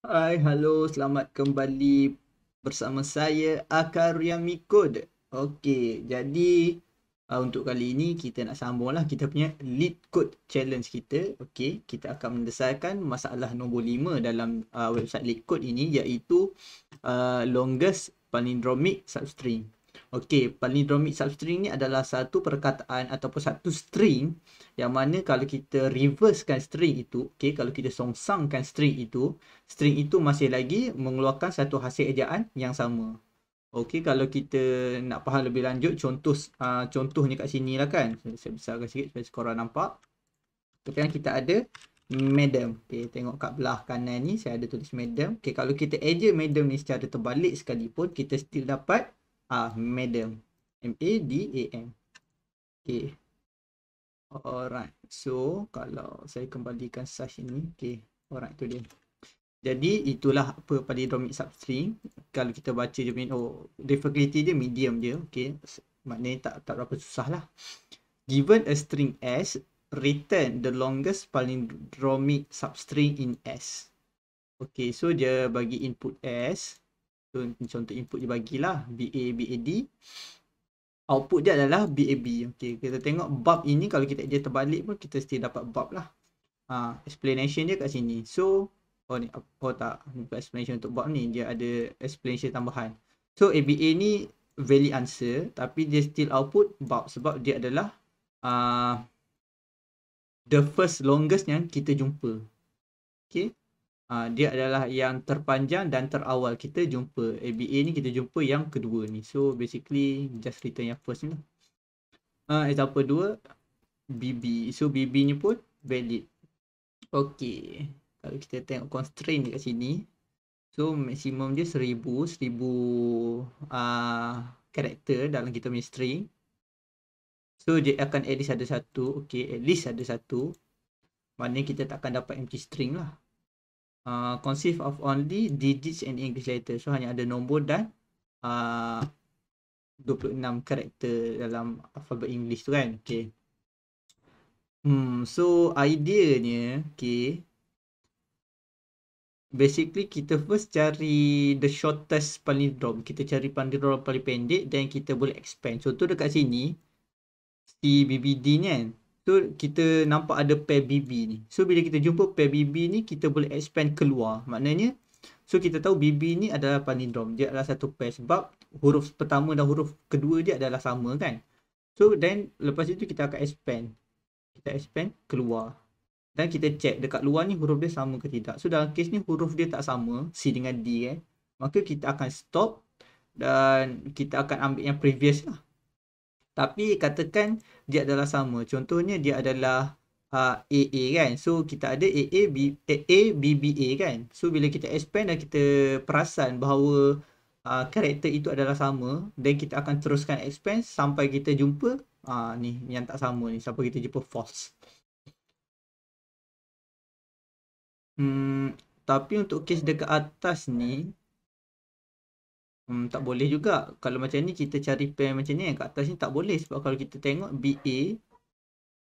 Hai, hello, selamat kembali bersama saya Akarya Mikod. Okey, jadi uh, untuk kali ini kita nak sambunglah kita punya lead code challenge kita. Okey, kita akan menyelesaikan masalah nombor 5 dalam uh, website lead code ini iaitu uh, longest palindromic substring. Okey, palindromic substring ni adalah satu perkataan ataupun satu string yang mana kalau kita reversekan string itu, okey, kalau kita songsangkan string itu, string itu masih lagi mengeluarkan satu hasil ejaan yang sama. Okey, kalau kita nak faham lebih lanjut, contoh uh, contohnya kat sini lah kan. Saya besarkan sikit supaya korang nampak. Okey, kita ada madam. Okey, tengok kat belah kanan ni saya ada tulis madam. Okey, kalau kita eja madam ni secara terbalik sekalipun, kita still dapat Ah, madam. M-A-D-A-M. Okay. Alright. So, kalau saya kembalikan size ini. Okay. Alright, tu dia. Jadi, itulah apa pada domain substring. Kalau kita baca dia punya, oh, difficulty dia medium je. Okay. Maknanya tak, tak berapa susah lah. Given a string S, return the longest palindromic substring in S. Okay, so dia bagi input S contoh input dia bagilah BA, BAD output dia adalah BAB okay, kita tengok bab ini kalau kita dia terbalik pun kita still dapat bab lah ha, explanation dia kat sini so oh ni apa oh tak buka explanation untuk bab ni dia ada explanation tambahan so ABA ni valid answer tapi dia still output bab sebab dia adalah uh, the first longest yang kita jumpa okay Ah, dia adalah yang terpanjang dan terawal kita jumpa ABA ni kita jumpa yang kedua ni so basically just return yang first ni lah uh, example 2 BB so BB ni pun valid okay kalau kita tengok constraint dekat sini so maksimum dia seribu 1000 uh, ah, karakter dalam kita punya string so dia akan at least ada satu okay at least ada satu maknanya kita tak akan dapat empty string lah uh, conceive of only digits and English letter. So hanya ada nombor dan uh, 26 karakter dalam alphabet English tu kan. Okay. Hmm, so idea ni, okay. Basically kita first cari the shortest palindrom. Kita cari palindrom paling pendek dan kita boleh expand. Contoh dekat sini, si CBBD ni kan. So kita nampak ada pair BB ni. So bila kita jumpa pair BB ni kita boleh expand keluar. Maknanya so kita tahu BB ni adalah palindrom. Dia adalah satu pair sebab huruf pertama dan huruf kedua dia adalah sama kan. So then lepas itu kita akan expand. Kita expand keluar. Dan kita check dekat luar ni huruf dia sama ke tidak. So dalam case ni huruf dia tak sama C dengan D kan. Maka kita akan stop dan kita akan ambil yang previous lah. Tapi katakan dia adalah sama. Contohnya dia adalah uh, ah, AA kan. So kita ada AA, B, AA, eh, BBA kan. So bila kita expand dan kita perasan bahawa ah, karakter itu adalah sama. Then kita akan teruskan expand sampai kita jumpa uh, ni yang tak sama ni. Sampai kita jumpa false. Hmm, tapi untuk kes dekat atas ni, Hmm, tak boleh juga. Kalau macam ni kita cari pair macam ni yang kat atas ni tak boleh sebab kalau kita tengok BA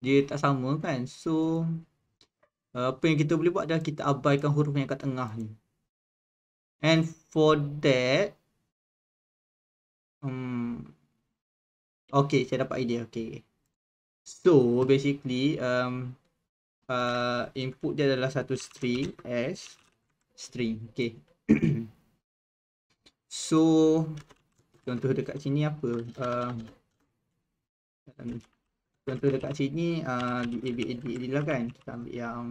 dia tak sama kan. So apa yang kita boleh buat adalah kita abaikan huruf yang kat tengah ni. And for that Hmm Okay, saya dapat idea. Okay. So, basically um, uh, input dia adalah satu string S string. Okay. So contoh dekat sini apa? Um, contoh dekat sini uh, a, b, a, b, a, b lah kan. Kita ambil yang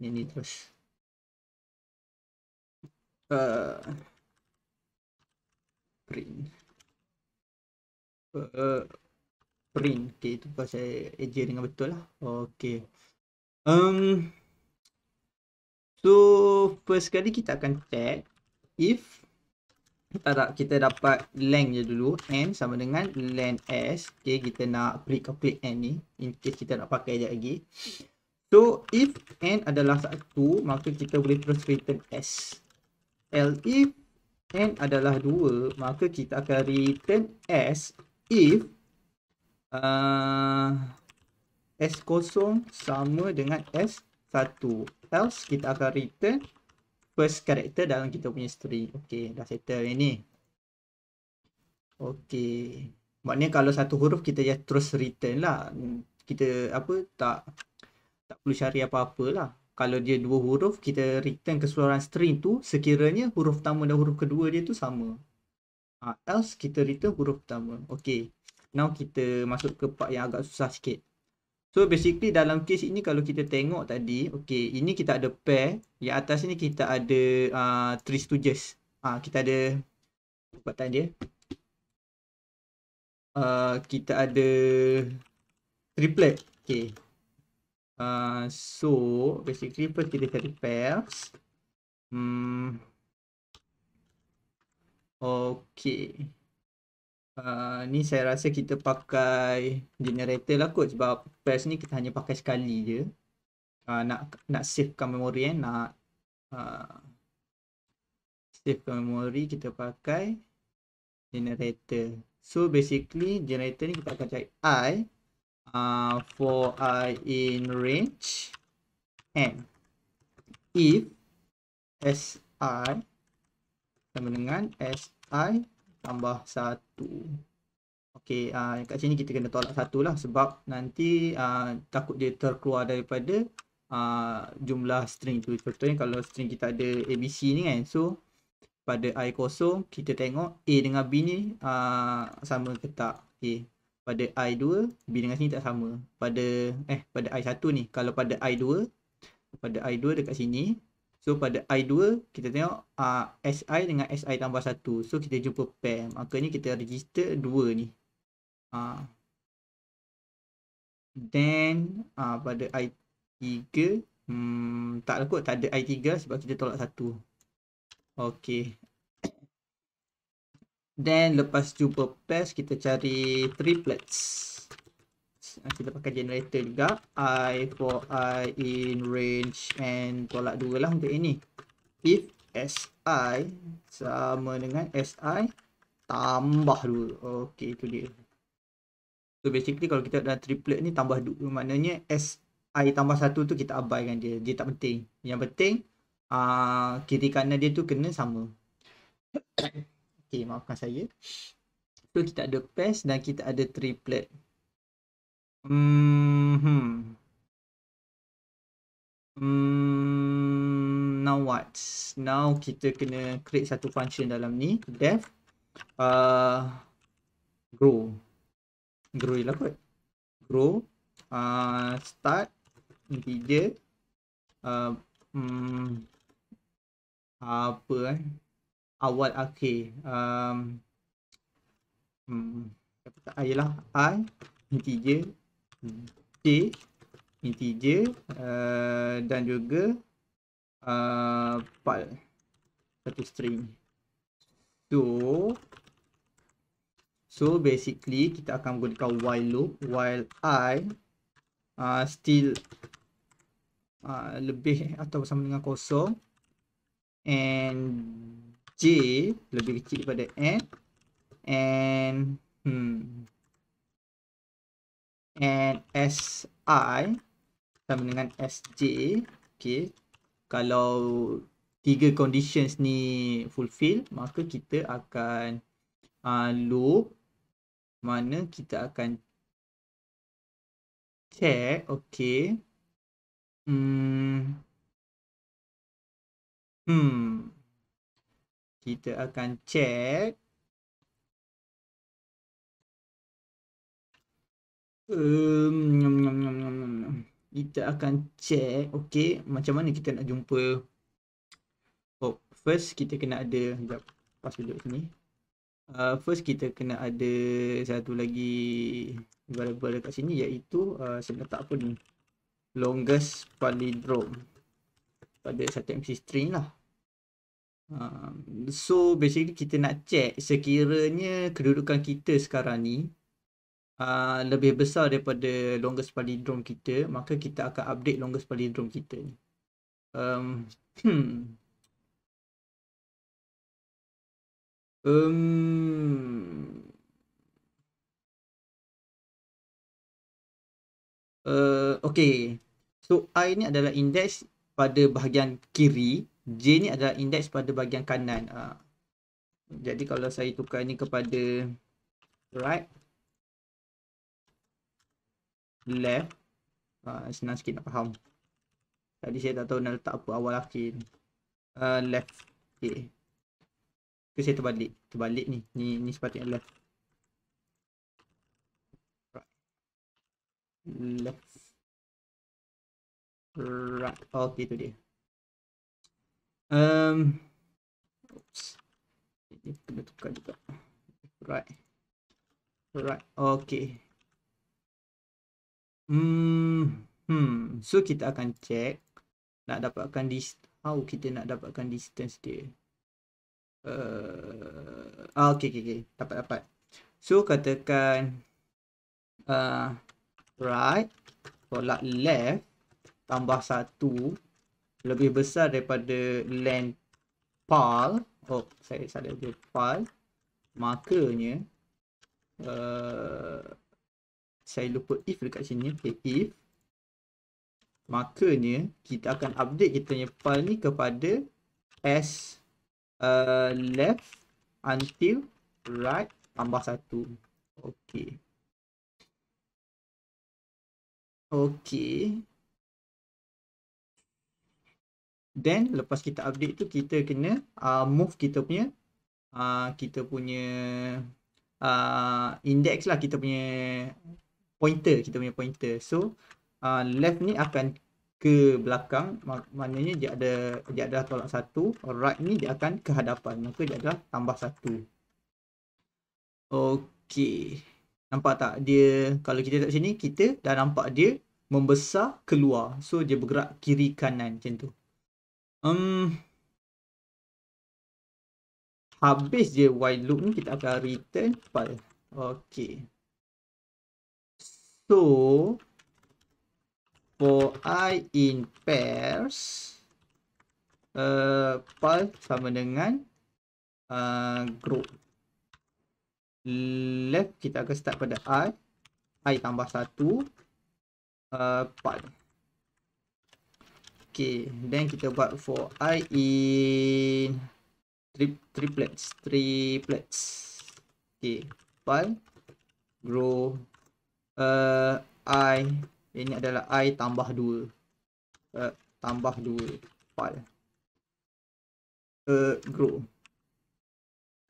ni ni terus. Uh, print. Uh, uh print. Okay, itu pasal eja dengan betul lah. Okay. Um, so, first kali kita akan tag if kita tak, kita dapat length je dulu n sama dengan length s okay kita nak klik klik n ni in case kita nak pakai dia lagi so if n adalah satu maka kita boleh terus return s l if n adalah dua maka kita akan return s if uh, s kosong sama dengan s satu else kita akan return first character dalam kita punya string, Okey, dah settle ni. Okey. Maknanya kalau satu huruf kita just terus return lah. Kita apa tak tak perlu cari apa-apa lah. Kalau dia dua huruf, kita return keseluruhan string tu sekiranya huruf pertama dan huruf kedua dia tu sama. Uh, else kita return huruf pertama. Okey. Now kita masuk ke part yang agak susah sikit. So basically dalam kes ini kalau kita tengok tadi, okay, ini kita ada pair, yang atas ini kita ada a uh, three stooges. Ah uh, kita ada perbuatan dia. Uh, kita ada triplet. okay. Uh, so basically first kita cari pair. Hmm. Okey. Uh, ni saya rasa kita pakai generator lah kot sebab pairs ni kita hanya pakai sekali je uh, nak nak savekan memori eh nak uh, ah, savekan memori kita pakai generator so basically generator ni kita akan cari i uh, for i in range n if si sama dengan si tambah satu. Okey, uh, kat sini kita kena tolak satu lah sebab nanti uh, takut dia terkeluar daripada uh, jumlah string tu. Contohnya kalau string kita ada ABC ni kan. So, pada i kosong, kita tengok A dengan B ni uh, sama ke tak. Okay. Pada i2, B dengan sini tak sama. Pada eh pada i1 ni. Kalau pada i2, pada i2 dekat sini, So pada I2 kita tengok uh, ah, SI dengan SI tambah 1 So kita jumpa pair Makanya kita register 2 ni uh, Then uh, pada I3 hmm, Tak lah kot tak ada I3 sebab kita tolak 1 Okay Then lepas jumpa pair kita cari triplets Ah, kita pakai generator juga i for i in range and tolak 2 lah untuk ini if si sama dengan si tambah 2 okey itu dia so basically kalau kita dalam triplet ni tambah 2 maknanya si tambah 1 tu kita abaikan dia dia tak penting yang penting uh, kiri kanan dia tu kena sama okey maafkan saya So kita ada pass dan kita ada triplet Mm-hmm. Mm, now what? Now kita kena create satu function dalam ni. Def. Uh, grow. Grow ialah kot. Grow. Uh, start. Integer. Uh, mm, apa eh? Awal akhir. Okay. Um, mm, ayalah. Ah, I. Integer. C integer uh, dan juga uh, pal satu string so so basically kita akan gunakan while loop while i uh, still uh, lebih atau sama dengan kosong and j lebih kecil daripada n and hmm and SI sama dengan SJ okay. kalau tiga conditions ni fulfill maka kita akan uh, loop mana kita akan check okay. hmm. Hmm. kita akan check kita akan check okey macam mana kita nak jumpa oh first kita kena ada jap pas dulu sini uh, first kita kena ada satu lagi variable dekat sini iaitu uh, ah, saya letak pun longest palindrome pada satu MC string lah um, so basically kita nak check sekiranya kedudukan kita sekarang ni uh, lebih besar daripada longest palindrome kita maka kita akan update longest palindrome kita ni um, hmm. Um, uh, okay, so I ni adalah index pada bahagian kiri, J ni adalah index pada bahagian kanan. Uh, jadi kalau saya tukar ni kepada right, left uh, senang sikit nak faham tadi saya tak tahu nak letak apa awal akhir uh, left okay. tu saya terbalik terbalik ni ni ni sepatutnya left left right oh, okay tu dia um oops ini kena tukar juga right right okay hmm. hmm. So kita akan check nak dapatkan how kita nak dapatkan distance dia. Uh, ah, okay, okay, okay. Dapat, dapat. So katakan uh, right tolak left tambah satu lebih besar daripada length pal. Oh, saya salah dia pal. Makanya uh, saya lupa if dekat sini okay, if makanya kita akan update kita punya file ni kepada s uh, left until right tambah satu okay okay then lepas kita update tu kita kena uh, move kita punya uh, kita punya uh, index lah kita punya pointer kita punya pointer so uh, left ni akan ke belakang mak maknanya dia ada dia adalah tolak satu right ni dia akan ke hadapan maka dia adalah tambah satu okey nampak tak dia kalau kita tengok sini kita dah nampak dia membesar keluar so dia bergerak kiri kanan macam tu um habis je while loop ni kita akan return file okey So, for I in pairs, uh, pal sama dengan uh, group. Left, kita akan start pada I. I tambah satu. Uh, pal. Okay, then kita buat for I in tri triplets. Triplets. Okay, pal, grow, Eh, i ini adalah i tambah 2 uh, eh, tambah 2 file uh, grow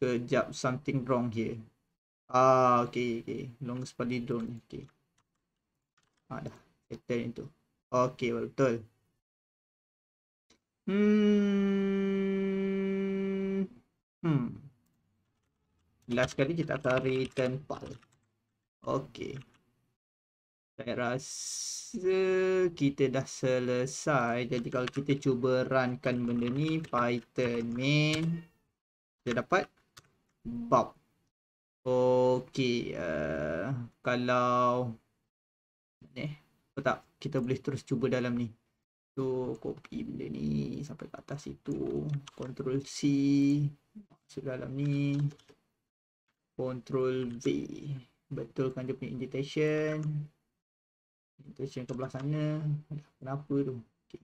kejap something wrong here ah okey okey long sekali drone okey ah dah settle itu okey betul hmm hmm last kali kita akan return file okey saya rasa kita dah selesai. Jadi kalau kita cuba runkan benda ni Python main kita dapat Bob, Okey, uh, kalau ni eh, apa tak kita boleh terus cuba dalam ni. Tu copy benda ni sampai ke atas itu. Control C masuk dalam ni. Control V betulkan dia punya indentation. Rotation ke belah sana Kenapa tu okay.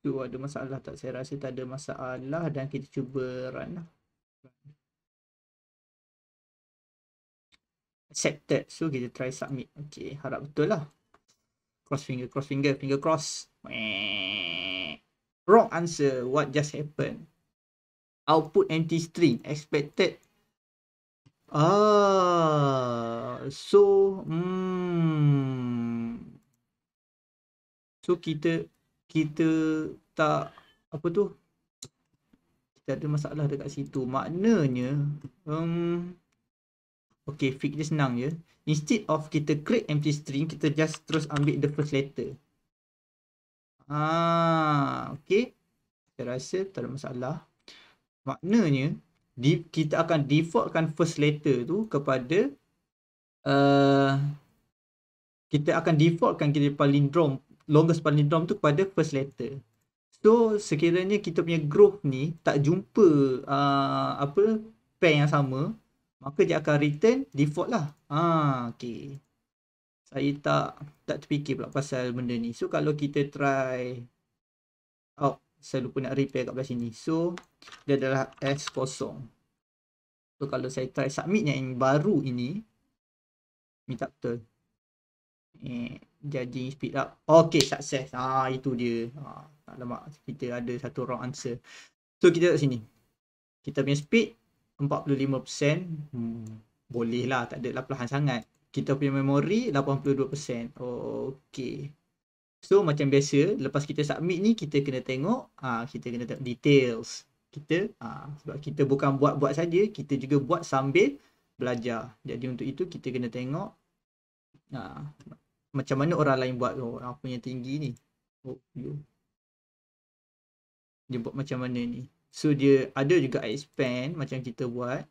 Tu ada masalah tak Saya rasa tak ada masalah Dan kita cuba run lah Accepted So kita try submit Okay harap betul lah Cross finger cross finger Finger cross Wrong answer What just happened Output empty string Expected Ah, so, hmm. So kita kita tak apa tu? Kita ada masalah dekat situ. Maknanya, hmm. Okay, fix dia senang ya. Instead of kita create empty string, kita just terus ambil the first letter. Ah, okay. Saya rasa tak ada masalah. Maknanya, di, kita akan defaultkan first letter tu kepada uh, kita akan defaultkan kita palindrom longest palindrom tu kepada first letter. So sekiranya kita punya group ni tak jumpa uh, apa pair yang sama, maka dia akan return default lah. Ha, okay. Saya tak tak terfikir pula pasal benda ni. So kalau kita try out saya lupa nak repair kat belah sini. So, dia adalah S kosong. So, kalau saya try submit yang baru ini, minta betul. Eh, jadi speed up. Okay, success. Ah, itu dia. Ah, tak lama kita ada satu wrong answer. So, kita kat sini. Kita punya speed 45%. Hmm, boleh lah, tak ada lah sangat. Kita punya memory 82%. Okay. So macam biasa, lepas kita submit ni kita kena tengok uh, kita kena tengok details kita uh, sebab kita bukan buat-buat saja, kita juga buat sambil belajar. Jadi untuk itu kita kena tengok uh, macam mana orang lain buat oh, orang punya tinggi ni. Oh, yo. Dia buat macam mana ni. So dia ada juga expand macam kita buat.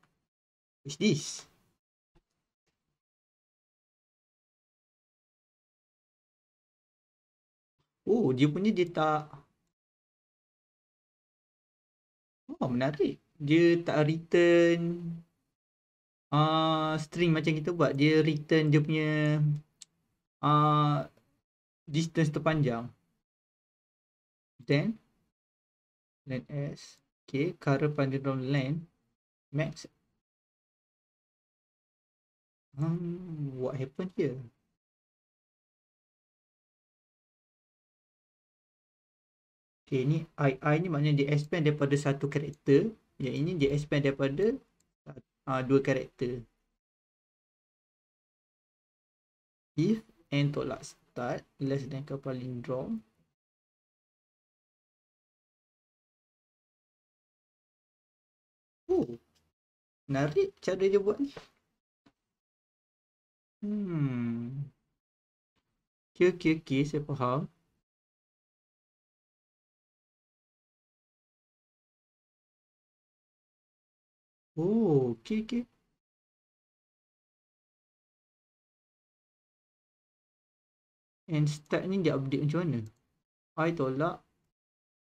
Is this? Oh, dia punya dia tak Oh, menarik. Dia tak return uh, string macam kita buat. Dia return dia punya uh, distance terpanjang. Then then s okay cara panjang dalam len max um, what happened here Okay, ini II ni maknanya dia expand daripada satu karakter. Yang ini dia expand daripada uh, dua karakter. If n tolak start less than ke palindrome. Oh, menarik cara dia buat ni. Hmm. Okay, okay, okay. Saya faham. Oh, ok, ok. And start ni dia update macam mana? I tolak.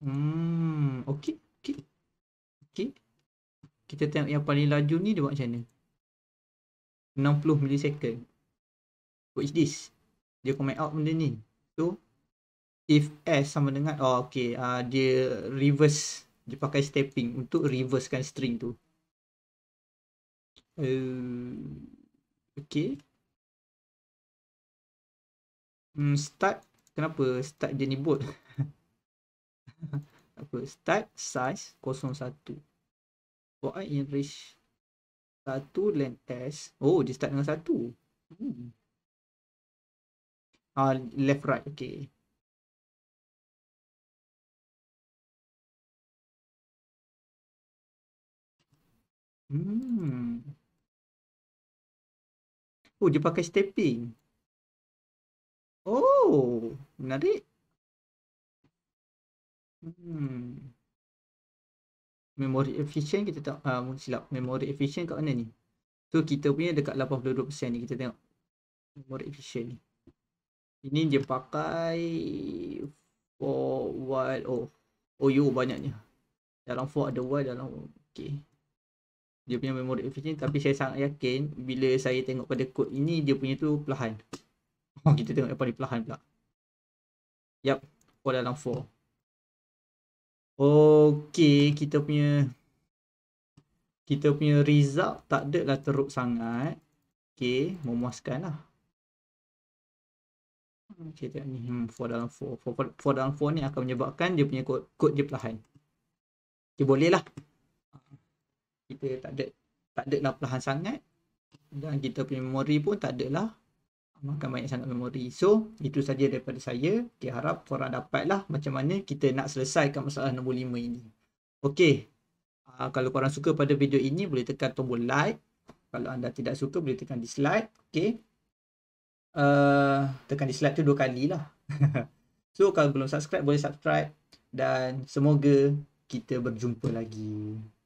Hmm, ok, ok. Ok. Kita tengok yang paling laju ni dia buat macam mana? 60 millisecond. Watch this. Dia comment out benda ni. So, if S sama dengan, oh ok, uh, dia reverse. Dia pakai stepping untuk reversekan string tu. Uh, okay. Hmm, start. Kenapa start dia ni bold? Apa? Start size 01. For I reach satu land S. Oh, dia start dengan satu Hmm. Uh, left right. Okay. Hmm. Oh, dia pakai stepping. Oh, menarik. Hmm. Memory efficient kita tak ah uh, silap. Memory efficient kat mana ni? so, kita punya dekat 82% ni kita tengok. Memory efficient ni. Ini dia pakai for while oh. Oh, you banyaknya. Dalam for ada while dalam okey dia punya memory efficient tapi saya sangat yakin bila saya tengok pada kod ini dia punya tu perlahan oh, kita tengok apa dia perlahan pula yap kod dalam 4 Okay, kita punya kita punya result tak lah teruk sangat Okay, memuaskan lah Okay, tengok ni hmm, 4 dalam 4 4, 4 dalam 4 ni akan menyebabkan dia punya kod, kod dia perlahan Okay, boleh lah kita tak ada tak ada lah perlahan sangat dan kita punya memori pun tak ada lah makan banyak sangat memori so itu saja daripada saya okay, harap korang dapat lah macam mana kita nak selesaikan masalah nombor lima ini Okey, uh, ah, kalau korang suka pada video ini boleh tekan tombol like kalau anda tidak suka boleh tekan dislike Okey, uh, ah, tekan dislike tu dua kali lah so kalau belum subscribe boleh subscribe dan semoga kita berjumpa lagi.